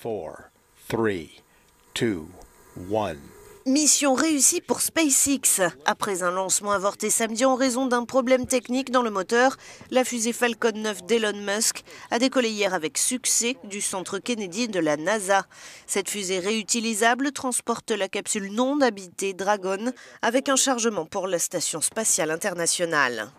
4, 3, 2, 1. Mission réussie pour SpaceX. Après un lancement avorté samedi en raison d'un problème technique dans le moteur, la fusée Falcon 9 d'Elon Musk a décollé hier avec succès du centre Kennedy de la NASA. Cette fusée réutilisable transporte la capsule non habitée Dragon avec un chargement pour la station spatiale internationale.